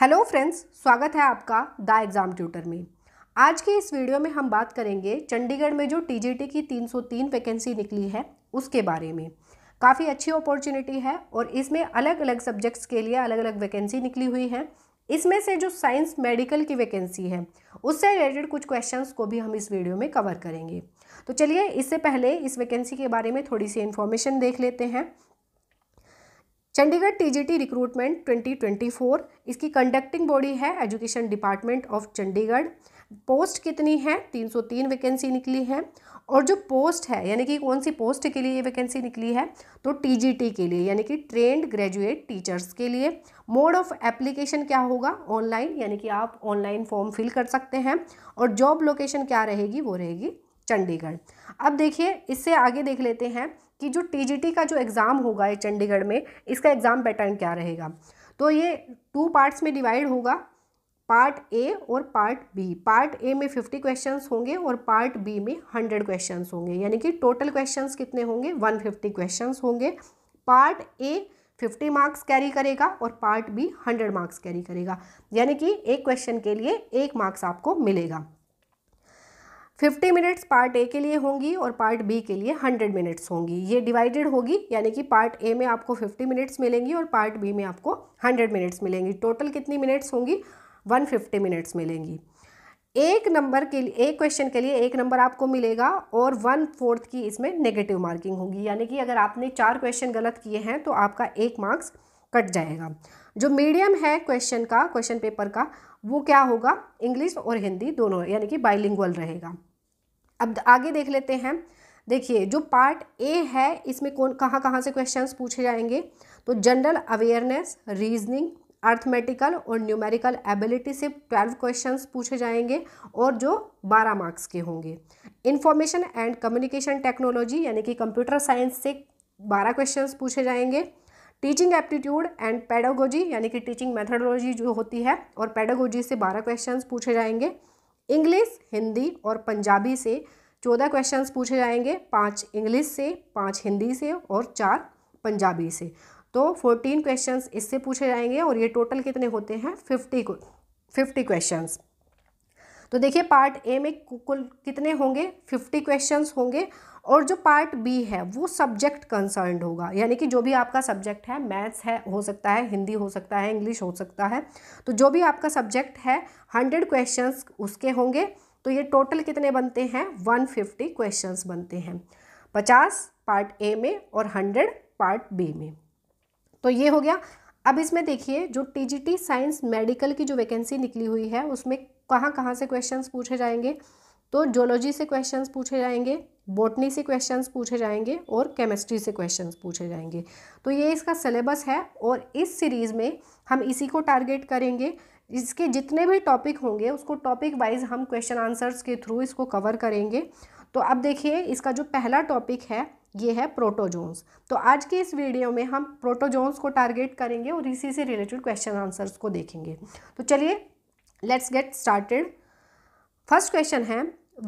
hello friends स्वागत है आपका द एग्ज़ाम ट्यूटर में आज के इस वीडियो में हम बात करेंगे चंडीगढ़ में जो टीजीटी की 303 वैकेंसी निकली है उसके बारे में काफ़ी अच्छी अपॉर्चुनिटी है और इसमें अलग अलग सब्जेक्ट्स के लिए अलग अलग वैकेंसी निकली हुई है इसमें से जो साइंस मेडिकल की वैकेंसी है उससे रिलेटेड कुछ क्वेश्चन को भी हम इस वीडियो में कवर करेंगे तो चलिए इससे पहले इस वैकेंसी के बारे में थोड़ी सी इन्फॉर्मेशन देख लेते हैं चंडीगढ़ टीजीटी रिक्रूटमेंट 2024 इसकी कंडक्टिंग बॉडी है education department of Chandigarh post कितनी है 303 वैकेंसी निकली है और जो पोस्ट है यानी कि कौन सी पोस्ट के लिए ये वैकेंसी निकली है तो टीजीटी के लिए यानी कि ट्रेंड ग्रेजुएट टीचर्स के लिए मोड ऑफ एप्लीकेशन क्या होगा ऑनलाइन यानी कि आप ऑनलाइन फॉर्म फिल कर सकते हैं और जॉब लोकेशन क्या रहेगी वो रहेगी चंडीगढ़ अब देखिए इससे आगे देख लेते हैं कि जो टीजीटी का जो एग्ज़ाम होगा ये चंडीगढ़ में इसका एग्ज़ाम पैटर्न क्या रहेगा तो ये टू पार्ट्स में डिवाइड होगा पार्ट ए और पार्ट बी पार्ट ए में फिफ्टी क्वेश्चंस होंगे और पार्ट बी में हंड्रेड क्वेश्चंस होंगे यानी कि टोटल क्वेश्चंस कितने होंगे वन फिफ्टी क्वेश्चन होंगे part A fifty marks carry करेगा और part B hundred marks carry करेगा यानी कि एक क्वेश्चन के लिए एक मार्क्स आपको मिलेगा फिफ्टी मिनट्स पार्ट ए के लिए होंगी और पार्ट बी के लिए हंड्रेड मिनट्स होंगी ये डिवाइडेड होगी यानी कि पार्ट ए में आपको फिफ्टी मिनट्स मिलेंगी और पार्ट बी में आपको हंड्रेड मिनट्स मिलेंगी टोटल कितनी मिनट्स होंगी वन फिफ्टी मिनट्स मिलेंगी एक नंबर के लिए एक क्वेश्चन के लिए एक नंबर आपको मिलेगा और वन फोर्थ की इसमें नेगेटिव मार्किंग होगी यानी कि अगर आपने चार क्वेश्चन गलत किए हैं तो आपका एक मार्क्स कट जाएगा जो मीडियम है क्वेश्चन का क्वेश्चन पेपर का वो क्या होगा इंग्लिश और हिंदी दोनों यानी कि बाइलिंगुअल रहेगा अब आगे देख लेते हैं देखिए जो पार्ट ए है इसमें कौन कहाँ कहाँ से क्वेश्चंस पूछे जाएंगे तो जनरल अवेयरनेस रीजनिंग अर्थमेटिकल और न्यूमेरिकल एबिलिटी से ट्वेल्व क्वेश्चंस पूछे जाएंगे और जो बारह मार्क्स के होंगे इंफॉर्मेशन एंड कम्युनिकेशन टेक्नोलॉजी यानी कि कंप्यूटर साइंस से बारह क्वेश्चंस पूछे जाएंगे टीचिंग एप्टीट्यूड एंड पैडागोजी यानी कि टीचिंग मैथडोलॉजी जो होती है और पैडागोजी से बारह क्वेश्चन पूछे जाएंगे इंग्लिश हिंदी और पंजाबी से चौदह क्वेश्चन पूछे जाएंगे पाँच इंग्लिश से पाँच हिंदी से और चार पंजाबी से तो फोर्टीन क्वेश्चन इससे पूछे जाएंगे और ये टोटल कितने होते हैं फिफ्टी फिफ्टी क्वेश्चन तो देखिए पार्ट ए में कुल कितने होंगे फिफ्टी क्वेश्चन होंगे और जो पार्ट बी है वो सब्जेक्ट कंसर्न्ड होगा यानी कि जो भी आपका सब्जेक्ट है मैथ्स है हो सकता है हिंदी हो सकता है इंग्लिश हो सकता है तो जो भी आपका सब्जेक्ट है हंड्रेड क्वेश्चन उसके होंगे तो ये टोटल कितने बनते हैं वन फिफ्टी क्वेश्चन बनते हैं पचास पार्ट ए में और हंड्रेड पार्ट बी में तो ये हो गया अब इसमें देखिए जो टी साइंस मेडिकल की जो वैकेंसी निकली हुई है उसमें कहाँ कहाँ से क्वेश्चंस पूछे जाएंगे तो जोलॉजी से क्वेश्चंस पूछे जाएंगे बॉटनी से क्वेश्चंस पूछे जाएंगे और केमिस्ट्री से क्वेश्चंस पूछे जाएंगे तो ये इसका सिलेबस है और इस सीरीज़ में हम इसी को टारगेट करेंगे इसके जितने भी टॉपिक होंगे उसको टॉपिक वाइज हम क्वेश्चन आंसर्स के थ्रू इसको कवर करेंगे तो अब देखिए इसका जो पहला टॉपिक है ये है प्रोटोजोन्स तो आज के इस वीडियो में हम प्रोटोजोन्स को टारगेट करेंगे और इसी से रिलेटेड क्वेश्चन आंसर्स को देखेंगे तो चलिए let's get started first question है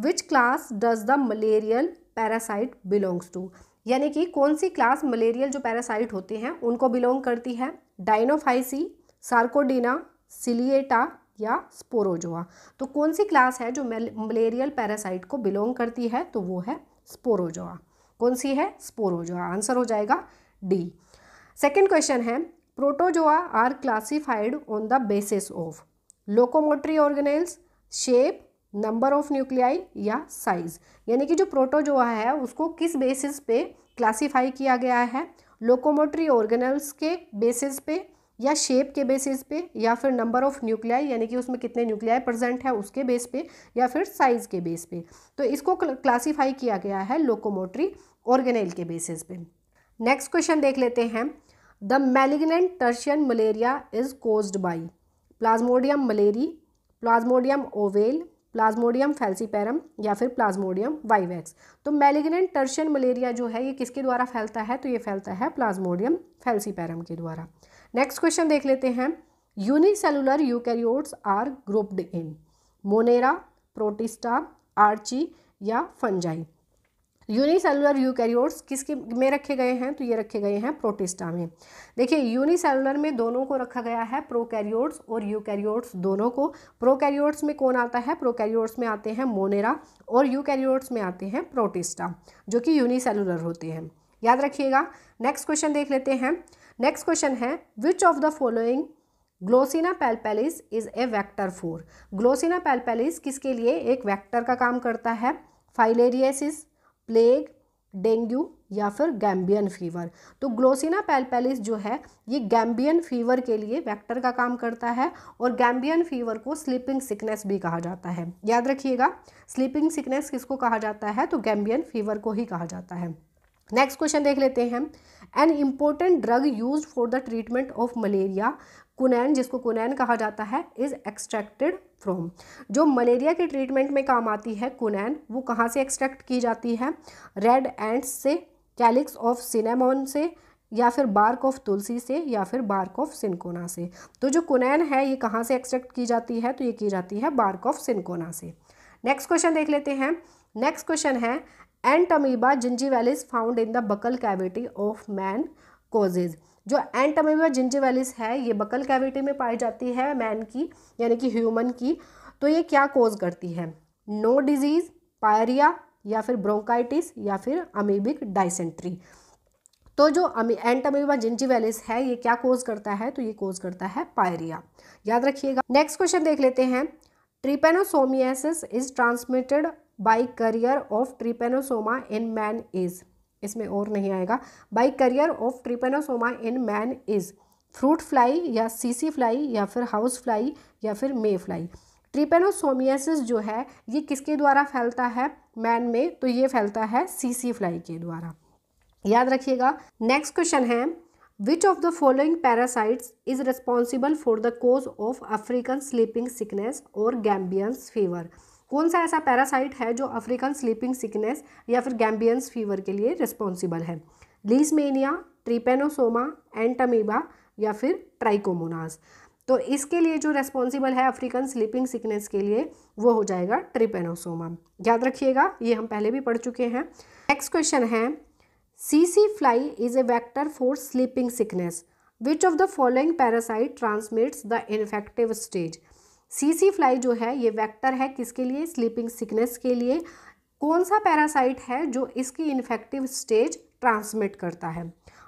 which class does the malarial parasite belongs to यानी कि कौन सी क्लास मलेरियल जो पैरासाइट होते हैं उनको बिलोंग करती है डाइनोफाइसी सार्कोडीना सिलिएटा या स्पोरोजोआ तो कौन सी क्लास है जो मलेरियल पैरासाइट को बिलोंग करती है तो वो है स्पोरोजोआ कौन सी है स्पोरोजोआ आंसर हो जाएगा डी सेकेंड क्वेश्चन है protozoa are classified on the basis of locomotory organelles shape number of nuclei या साइज यानी कि जो प्रोटोजोआ है उसको किस बेसिस पे क्लासिफाई किया गया है लोकोमोटरी ऑर्गेनल्स के बेसिस पे या शेप के बेसिस पे या फिर नंबर ऑफ न्यूक्लियाई यानी कि उसमें कितने न्यूक्लियाई प्रेजेंट है उसके बेस पे या फिर साइज के बेस पे तो इसको क्लासिफाई किया गया है लोकोमोटरी ऑर्गेनल के बेसिस पे नेक्स्ट क्वेश्चन देख लेते हैं the malignant tertian malaria is caused by plasmodium malariae plasmodium ovale plasmodium falciparum या फिर प्लाज्मोडियम वाइवैक्स तो मेलिग्नेंट टर्शन मलेरिया जो है ये किसके द्वारा फैलता है तो ये फैलता है प्लाज्मोडियम फैल्सीपैरम के द्वारा नेक्स्ट क्वेश्चन देख लेते हैं unicellular eukaryotes are grouped in monera protista archaea या फंजाई यूनिसेलुलर यूकैरियोट्स किसके में रखे गए हैं तो ये रखे गए हैं प्रोटिस्टा में देखिए यूनिसेलुलर में दोनों को रखा गया है प्रोकैरियोट्स और यूकैरियोट्स दोनों को प्रोकैरियोट्स में कौन आता है प्रोकैरियोट्स में आते हैं मोनेरा और यूकैरियोट्स में आते हैं प्रोटिस्टा जो कि यूनिसेलुलर होते हैं याद रखिएगा नेक्स्ट क्वेश्चन देख लेते हैं नेक्स्ट क्वेश्चन है which of the following glossina palpalis is a vector for glossina palpalis किसके लिए एक वैक्टर का काम करता है फाइलेरियसिस प्लेग डेंगू या फिर गैम्बियन फीवर तो ग्लोसिना पैलपैलिस जो है ये गैम्बियन फीवर के लिए वेक्टर का काम करता है और गैम्बियन फीवर को स्लीपिंग सिकनेस भी कहा जाता है याद रखिएगा स्लीपिंग सिकनेस किसको कहा जाता है तो गैम्बियन फीवर को ही कहा जाता है नेक्स्ट क्वेश्चन देख लेते हैं an important drug used for the treatment of malaria quinine जिसको कुनैन कहा जाता है इज़ एक्सट्रैक्टेड फ्रॉम जो मलेरिया के ट्रीटमेंट में काम आती है कुनैन वो कहाँ से एक्सट्रैक्ट की जाती है रेड एंड्स से कैलिक्स ऑफ सिनेमोन से या फिर बार्क ऑफ तुलसी से या फिर बार्क ऑफ सिनकोना से तो जो कुनैन है ये कहाँ से एक्सट्रैक्ट की जाती है तो ये की जाती है बार्क ऑफ सिनकोना से नेक्स्ट क्वेश्चन देख लेते हैं नेक्स्ट क्वेश्चन है entamoeba gingivalis found in the buccal cavity of man causes जो एंट अमीबा जिंजीवेलिस है ये बकल कैविटी में पाई जाती है मैन की यानी कि ह्यूमन की तो ये क्या कोज करती है नो डिजीज़ पायरिया या फिर ब्रोंकाइटिस या फिर अमीबिक डाइसेंट्री तो जो अमी एंट अमीबा जिंजीवेलिस है ये क्या कोज करता है तो ये कोज करता है पायरिया याद रखिएगा नेक्स्ट क्वेश्चन देख लेते हैं trypanosomiasis is transmitted by carrier of trypanosoma in man is इसमें और नहीं आएगा by carrier of trypanosoma in man is fruit fly या सीसी फ्लाई या फिर हाउस फ्लाई या फिर मे फ्लाई ट्रिपेनोसोमियासिस जो है ये किसके द्वारा फैलता है मैन में तो ये फैलता है सीसी फ्लाई के द्वारा याद रखिएगा नेक्स्ट क्वेश्चन है which of the following parasites is responsible for the cause of African sleeping sickness और गैम्बियंस फीवर कौन सा ऐसा पैरासाइट है जो अफ्रीकन स्लीपिंग सिकनेस या फिर गैम्बियंस फीवर के लिए रिस्पॉन्सिबल है लीसमेनिया ट्रिपेनोसोमा एंटमीबा या फिर ट्राइकोमोनास तो इसके लिए जो रेस्पॉन्सिबल है अफ्रीकन स्लीपिंग सिकनेस के लिए वो हो जाएगा ट्रिपेनोसोमा याद रखिएगा ये हम पहले भी पढ़ चुके हैं नेक्स्ट क्वेश्चन है सी सी fly is a vector for sleeping sickness which of the following parasite transmits the infective stage CC fly जो है ये वेक्टर है किसके लिए स्लीपिंग सिकनेस के लिए कौन सा पैरासाइट है जो इसकी इन्फेक्टिव स्टेज ट्रांसमिट करता है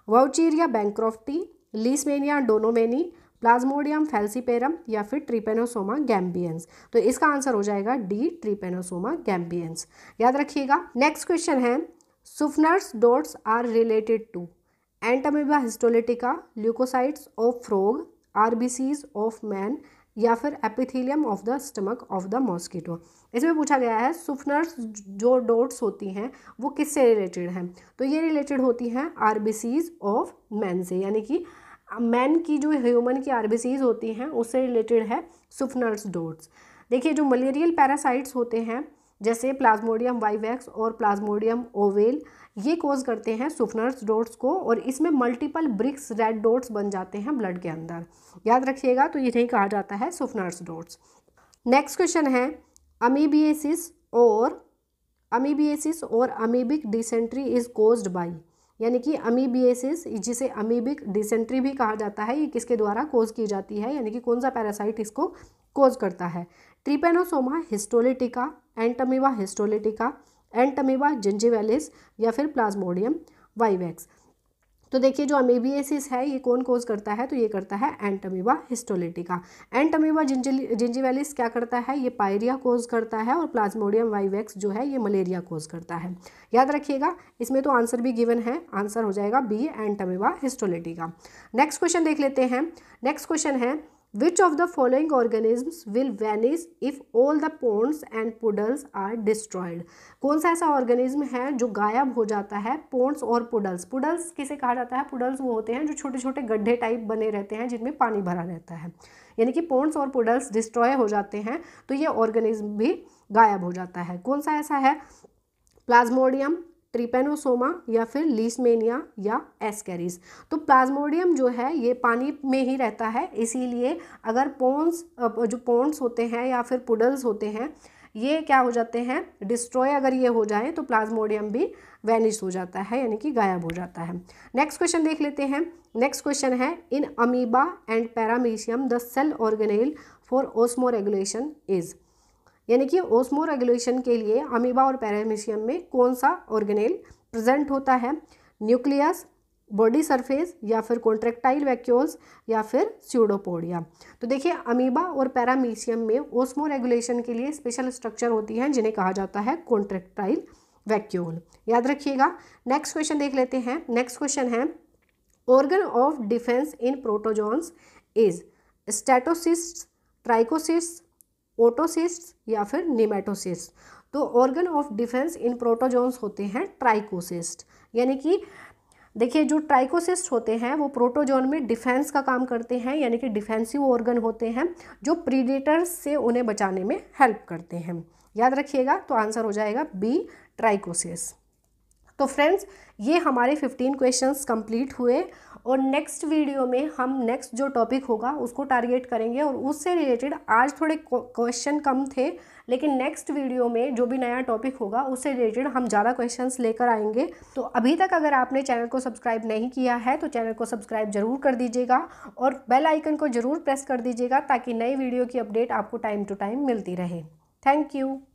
wuchereria bancrofti leishmania donovani plasmodium falciparum या फिर ट्रिपेनोसोमा गैम्बियंस तो इसका आंसर हो जाएगा डी ट्रिपेनोसोमा गैम्बियंस याद रखिएगा नेक्स्ट क्वेश्चन है Schuffner's dots are related to entamoeba histolytica leucocytes of frog RBCs of man या फिर epithelium of the stomach of the mosquito इसमें पूछा गया है सुफनर्स जो डोट्स होती हैं वो किससे रिलेटेड हैं तो ये रिलेटेड होती हैं आर ऑफ मैन से यानी कि मैन की जो ह्यूमन की आर होती हैं उससे रिलेटेड है सुफनर्स डोट्स देखिए जो मलेरियल पैरासाइट्स होते हैं जैसे प्लाज्मोडियम वाईवैक्स और प्लाज्मोडियम ओवेल ये कोज करते हैं सुफनर्स डोट्स को और इसमें मल्टीपल ब्रिक्स रेड डोट्स बन जाते हैं ब्लड के अंदर याद रखिएगा तो ये नहीं कहा जाता है सुफनर्स डोट्स नेक्स्ट क्वेश्चन है अमीबिएसिस और अमीबिएसिस और amoebic dysentery is caused by यानी कि अमीबिएसिस जिसे अमीबिक डिसेंट्री भी कहा जाता है ये किसके द्वारा कोज की जाती है यानी कि कौन सा पैरासाइट इसको कोज करता है trypanosoma histolytica entamoeba histolytica entamoeba gingivalis या फिर प्लाज्मोडियम वाइवैक्स तो देखिए जो अमेबियसिस है ये कौन कोज करता है तो ये करता है एंटमीबा हिस्टोलिटिका एंटमीबा जिंजीवेलिस क्या करता है ये पायरिया कोज करता है और प्लाज्मोडियम वाइवेक्स जो है ये मलेरिया कोज करता है याद रखिएगा इसमें तो आंसर भी गिवन है आंसर हो जाएगा B entamoeba histolytica next question देख लेते हैं नेक्स्ट क्वेश्चन है which of the following organism will vanish if all the ponds and puddles are destroyed कौन सा ऐसा ऑर्गेनिज्म है जो गायब हो जाता है पोन्स और पुडल्स पुडल्स किसे कहा जाता है पुडल्स वो होते हैं जो छोटे छोटे गड्ढे टाइप बने रहते हैं जिनमें पानी भरा रहता है यानी कि पोन्स और पुडल्स डिस्ट्रॉय हो जाते हैं तो ये ऑर्गेनिज्म भी गायब हो जाता है कौन सा ऐसा है प्लाज्मोडियम ट्रिपेनोसोमा या फिर लीसमेनिया या एस्कैरिस तो प्लाज्मोडियम जो है ये पानी में ही रहता है इसीलिए अगर पोन्स जो पोन्स होते हैं या फिर पुडल्स होते हैं ये क्या हो जाते हैं डिस्ट्रॉय अगर ये हो जाए तो प्लाज्मोडियम भी वैनिश हो जाता है यानी कि गायब हो जाता है नेक्स्ट क्वेश्चन देख लेते हैं नेक्स्ट क्वेश्चन है in amoeba and paramecium the cell organelle for osmoregulation is यानी कि ओस्मो रेगुलेशन के लिए अमीबा और पैरामीशियम में कौन सा ऑर्गेनेल प्रेजेंट होता है न्यूक्लियस बॉडी सरफेस या फिर कॉन्ट्रेक्टाइल वैक्यूल्स या फिर स्यूडोपोडिया तो देखिए अमीबा और पैरामीशियम में ओस्मो रेगुलेशन के लिए स्पेशल स्ट्रक्चर होती हैं जिन्हें कहा जाता है कॉन्ट्रेक्टाइल वैक्यूल याद रखिएगा नेक्स्ट क्वेश्चन देख लेते हैं नेक्स्ट क्वेश्चन है organ of defence in protozoans is statocyst trichocyst otocyst या फिर निमेटोसिस्ट तो organ of defence in protozoans होते हैं ट्राइकोसिस्ट यानी कि देखिए जो ट्राइकोसिस्ट होते हैं वो प्रोटोजोन में डिफेंस का काम करते हैं यानी कि डिफेंसिव ऑर्गन होते हैं जो प्रीडेटर्स से उन्हें बचाने में हेल्प करते हैं याद रखिएगा तो आंसर हो जाएगा बी ट्राइकोसिस तो फ्रेंड्स ये हमारे 15 क्वेश्चंस कंप्लीट हुए और नेक्स्ट वीडियो में हम नेक्स्ट जो टॉपिक होगा उसको टारगेट करेंगे और उससे रिलेटेड आज थोड़े क्वेश्चन कम थे लेकिन नेक्स्ट वीडियो में जो भी नया टॉपिक होगा उससे रिलेटेड हम ज़्यादा क्वेश्चन लेकर आएंगे तो अभी तक अगर आपने चैनल को सब्सक्राइब नहीं किया है तो चैनल को सब्सक्राइब जरूर कर दीजिएगा और बेल आइकन को ज़रूर प्रेस कर दीजिएगा ताकि नई वीडियो की अपडेट आपको टाइम टू टाइम मिलती रहे थैंक यू